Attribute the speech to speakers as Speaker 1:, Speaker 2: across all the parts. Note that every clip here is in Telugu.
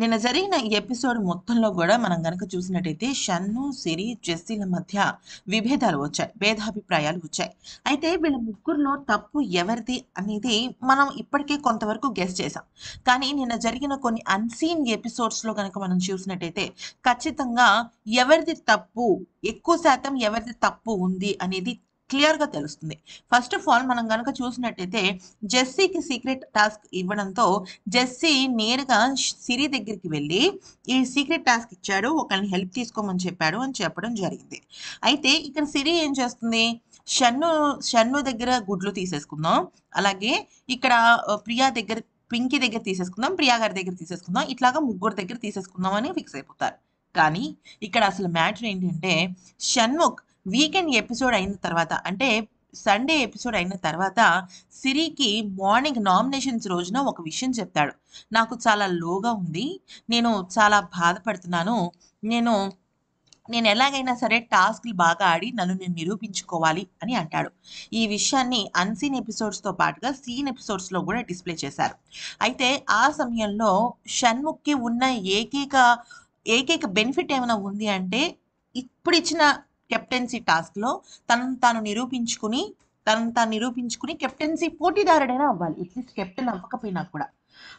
Speaker 1: నిన్న జరిగిన ఎపిసోడ్ మొత్తంలో కూడా మనం గనక చూసినట్టయితే షన్ను సిరి జెస్సీల మధ్య విభేదాలు వచ్చాయి భేదాభిప్రాయాలు వచ్చాయి అయితే వీళ్ళ ముగ్గురులో తప్పు ఎవరిది అనేది మనం ఇప్పటికే కొంతవరకు గెస్ చేసాం కానీ నిన్న జరిగిన కొన్ని అన్సీన్ ఎపిసోడ్స్లో కనుక మనం చూసినట్టయితే ఖచ్చితంగా ఎవరిది తప్పు ఎక్కువ శాతం ఎవరిది తప్పు ఉంది అనేది క్లియర్ గా తెలుస్తుంది ఫస్ట్ ఆఫ్ ఆల్ మనం కనుక చూసినట్టయితే జెస్సీకి సీక్రెట్ టాస్క్ ఇవ్వడంతో జెస్సీ నేరుగా సిరి దగ్గరికి వెళ్ళి ఈ సీక్రెట్ టాస్క్ ఇచ్చాడు ఒకరిని హెల్ప్ తీసుకోమని చెప్పాడు అని చెప్పడం జరిగింది అయితే ఇక్కడ సిరి ఏం చేస్తుంది షన్ను షన్ను దగ్గర గుడ్లు తీసేసుకుందాం అలాగే ఇక్కడ ప్రియా దగ్గర పింకీ దగ్గర తీసేసుకుందాం ప్రియా గారి దగ్గర తీసేసుకుందాం ఇట్లాగా ముగ్గురు దగ్గర తీసేసుకుందాం అని ఫిక్స్ అయిపోతారు కానీ ఇక్కడ అసలు మ్యాటర్ ఏంటంటే షణ్ముఖ్ వీకెండ్ ఎపిసోడ్ అయిన తర్వాత అంటే సండే ఎపిసోడ్ అయిన తర్వాత సిరికి మార్నింగ్ నామినేషన్స్ రోజున ఒక విషయం చెప్తాడు నాకు చాలా లోగా ఉంది నేను చాలా బాధపడుతున్నాను నేను నేను ఎలాగైనా సరే టాస్క్లు బాగా ఆడి నన్ను నేను నిరూపించుకోవాలి అని అంటాడు ఈ విషయాన్ని అన్సీన్ ఎపిసోడ్స్తో పాటుగా సీన్ ఎపిసోడ్స్లో కూడా డిస్ప్లే చేశారు అయితే ఆ సమయంలో షణ్ముఖ్కి ఉన్న ఏకైక ఏకైక బెనిఫిట్ ఏమైనా ఉంది అంటే ఇప్పుడు ఇచ్చిన కెప్టెన్సీ టాస్క్ లో తనను తాను నిరూపించుకుని తనను తాను నిరూపించుకుని కెప్టెన్సీ పోటీదారుడైనా అవ్వాలి అట్లీస్ట్ కెప్టెన్ అవ్వకపోయినా కూడా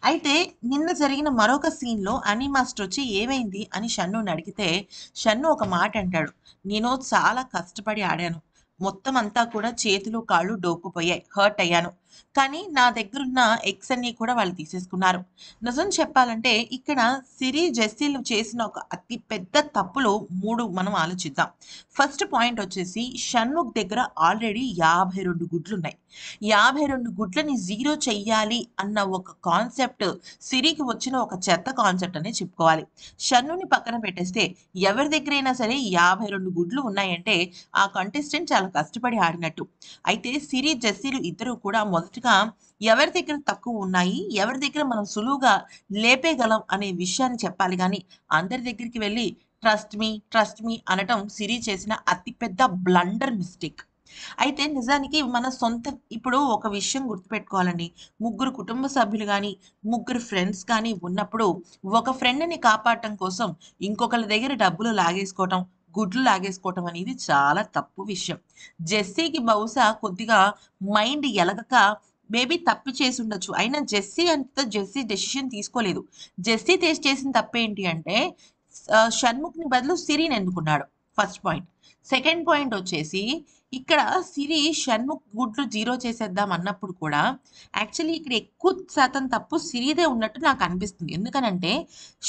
Speaker 1: అయితే నిన్న జరిగిన మరొక సీన్లో అని మాస్టర్ వచ్చి ఏమైంది అని షన్నుని అడిగితే షన్ను ఒక మాట అంటాడు నేను చాలా కష్టపడి ఆడాను మొత్తం అంతా కూడా చేతులు కాళ్ళు డోకుపోయాయి హర్ట్ అయ్యాను కానీ నా దగ్గర ఉన్న ఎగ్స్ అన్ని కూడా వాళ్ళు తీసేసుకున్నారు నిజం చెప్పాలంటే ఇక్కడ సిరి జెస్సీలు చేసిన ఒక అతి పెద్ద తప్పులో మూడు మనం ఆలోచిద్దాం ఫస్ట్ పాయింట్ వచ్చేసి షణ్ముక్ దగ్గర ఆల్రెడీ యాభై రెండు గుడ్లు ఉన్నాయి యాభై రెండు గుడ్లని జీరో చెయ్యాలి అన్న ఒక కాన్సెప్ట్ సిరికి వచ్చిన ఒక చెత్త కాన్సెప్ట్ అనే చెప్పుకోవాలి షన్నుని పక్కన పెట్టేస్తే ఎవరి దగ్గర అయినా సరే యాభై రెండు గుడ్లు ఉన్నాయంటే ఆ కంటెస్టెంట్ చాలా కష్టపడి ఆడినట్టు అయితే సిరి జెస్సీలు ఇద్దరు కూడా మొదటగా ఎవరి దగ్గర తక్కువ ఉన్నాయి ఎవరి దగ్గర మనం సులువుగా లేపేగలం అనే విషయాన్ని చెప్పాలి కానీ అందరి దగ్గరికి వెళ్ళి ట్రస్ట్ మీ ట్రస్ట్ మీ అనటం సిరి చేసిన అతిపెద్ద బ్లండర్ మిస్టేక్ అయితే నిజానికి మన సొంత ఇప్పుడు ఒక విషయం గుర్తుపెట్టుకోవాలండి ముగ్గురు కుటుంబ సభ్యులు కానీ ముగ్గురు ఫ్రెండ్స్ కానీ ఉన్నప్పుడు ఒక ఫ్రెండ్ని కాపాడటం కోసం ఇంకొకరి దగ్గర డబ్బులు లాగేసుకోవటం గుడ్లు లాగేసుకోవటం అనేది చాలా తప్పు విషయం జెస్సీకి బహుశా కొద్దిగా మైండ్ ఎలగక మేబీ తప్పు చేసి ఉండొచ్చు అయినా జెస్సీ అంత జెస్సీ డెసిషన్ తీసుకోలేదు జెస్సీ చేసిన తప్పేంటి అంటే షణ్ముఖ్ని బదులు సిరిని ఎన్నుకున్నాడు ఫస్ట్ పాయింట్ సెకండ్ పాయింట్ వచ్చేసి ఇక్కడ సిరి షణ్ముఖ్ గుడ్లు జీరో చేసేద్దాం అన్నప్పుడు కూడా యాక్చువల్లీ ఇక్కడ ఎక్కువ శాతం తప్పు సిరిదే ఉన్నట్టు నాకు అనిపిస్తుంది ఎందుకనంటే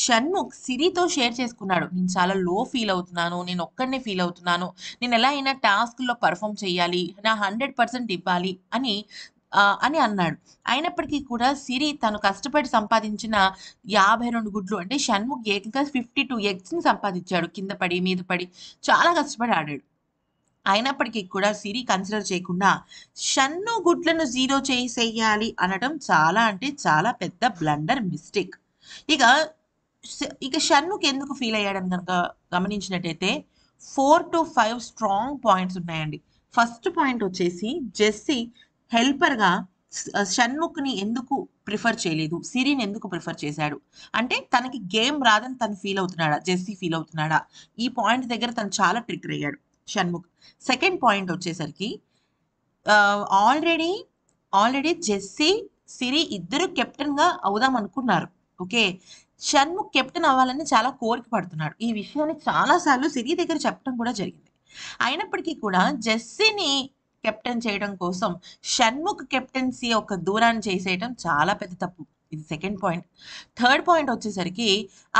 Speaker 1: షణ్ముఖ్ సిరితో షేర్ చేసుకున్నాడు నేను చాలా లో ఫీల్ అవుతున్నాను నేను ఒక్కడనే ఫీల్ అవుతున్నాను నేను ఎలా అయినా టాస్క్లో పర్ఫామ్ చేయాలి నా హండ్రెడ్ పర్సెంట్ ఇవ్వాలి అని అని అన్నాడు అయినప్పటికీ కూడా సిరి తను కష్టపడి సంపాదించిన యాభై రెండు గుడ్లు అంటే షణ్ముఖ్ ఏకంగా ఫిఫ్టీ టూ ని సంపాదించాడు కింద పడి మీద పడి చాలా కష్టపడి ఆడాడు అయినప్పటికీ కూడా సిరి కన్సిడర్ చేయకుండా షన్ను గుడ్లను జీరో చేసేయాలి అనడం చాలా అంటే చాలా పెద్ద బ్లండర్ మిస్టేక్ ఇక ఇక షన్నుకి ఎందుకు ఫీల్ అయ్యాడని కనుక గమనించినట్టయితే four to five strong points ఉన్నాయండి ఫస్ట్ పాయింట్ వచ్చేసి జెస్సీ హెల్పర్గా షణ్ముఖ్ని ఎందుకు ప్రిఫర్ చేయలేదు సిరిని ఎందుకు ప్రిఫర్ చేశాడు అంటే తనకి గేమ్ రాదని తను ఫీల్ అవుతున్నాడా జెస్సీ ఫీల్ అవుతున్నాడా ఈ పాయింట్ దగ్గర తను చాలా ట్రిగర్ అయ్యాడు షణ్ముఖ్ సెకండ్ పాయింట్ వచ్చేసరికి ఆల్రెడీ ఆల్రెడీ జెస్సీ సిరి ఇద్దరు కెప్టెన్గా అవుదాం అనుకున్నారు ఓకే షణ్ముఖ్ కెప్టెన్ అవ్వాలని చాలా కోరిక పడుతున్నాడు ఈ విషయాన్ని చాలాసార్లు సిరి దగ్గర చెప్పడం కూడా జరిగింది అయినప్పటికీ కూడా జెస్సీని కెప్టెన్ చేయడం కోసం షణ్ముఖ్ కెప్టెన్సీ ఒక దూరాన్ని చేసేయడం చాలా పెద్ద తప్పు ఇది సెకండ్ పాయింట్ థర్డ్ పాయింట్ వచ్చేసరికి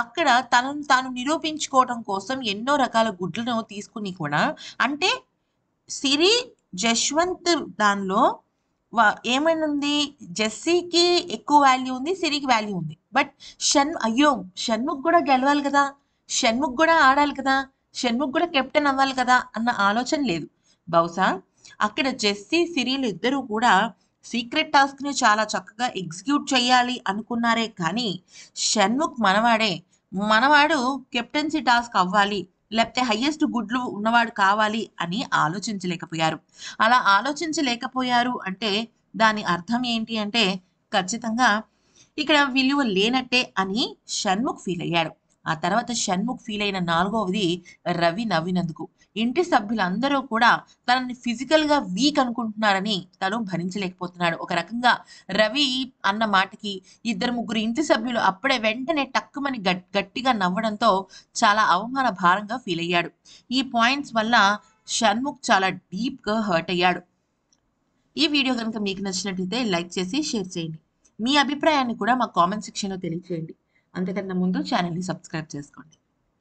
Speaker 1: అక్కడ తనను తాను నిరూపించుకోవడం కోసం ఎన్నో రకాల గుడ్లను తీసుకుని కూడా అంటే సిరి జశ్వంత్ దానిలో ఏమైనా జెస్సీకి ఎక్కువ వాల్యూ ఉంది సిరికి వాల్యూ ఉంది బట్ షణ్ అయ్యో షణ్ముఖ్ కూడా గెలవాలి కదా షణ్ముఖ్ కూడా ఆడాలి కదా షణ్ముఖ్ కూడా కెప్టెన్ అవ్వాలి కదా అన్న ఆలోచన లేదు బహుశా అక్కడ జెస్సీ సిరియల్ ఇద్దరూ కూడా సీక్రెట్ టాస్క్ని చాలా చక్కగా ఎగ్జిక్యూట్ చేయాలి అనుకున్నారే కానీ షణ్ముఖ్ మనవాడే మనవాడు కెప్టెన్సీ టాస్క్ అవ్వాలి లేకపోతే హయ్యెస్ట్ గుడ్లు ఉన్నవాడు కావాలి అని ఆలోచించలేకపోయారు అలా ఆలోచించలేకపోయారు అంటే దాని అర్థం ఏంటి అంటే ఖచ్చితంగా ఇక్కడ విలువ లేనట్టే అని షణ్ముఖ్ ఫీల్ అయ్యాడు ఆ తర్వాత షణ్ముఖ్ ఫీల్ అయిన నాలుగవది రవి నవ్వినందుకు ఇంటి సభ్యులందరూ కూడా తనని ఫిజికల్ గా వీక్ అనుకుంటున్నారని తను భరించలేకపోతున్నాడు ఒక రకంగా రవి అన్న మాటకి ఇద్దరు ముగ్గురు ఇంటి సభ్యులు అప్పుడే వెంటనే టక్కుమని గట్టిగా నవ్వడంతో చాలా అవమాన భారంగా ఫీల్ అయ్యాడు ఈ పాయింట్స్ వల్ల షణ్ముఖ్ చాలా డీప్ గా హర్ట్ అయ్యాడు ఈ వీడియో కనుక మీకు నచ్చినట్లయితే లైక్ చేసి షేర్ చేయండి మీ అభిప్రాయాన్ని కూడా మా కామెంట్ సెక్షన్లో తెలియజేయండి అంతేకన్నా ముందు ఛానల్ని సబ్స్క్రైబ్ చేసుకోండి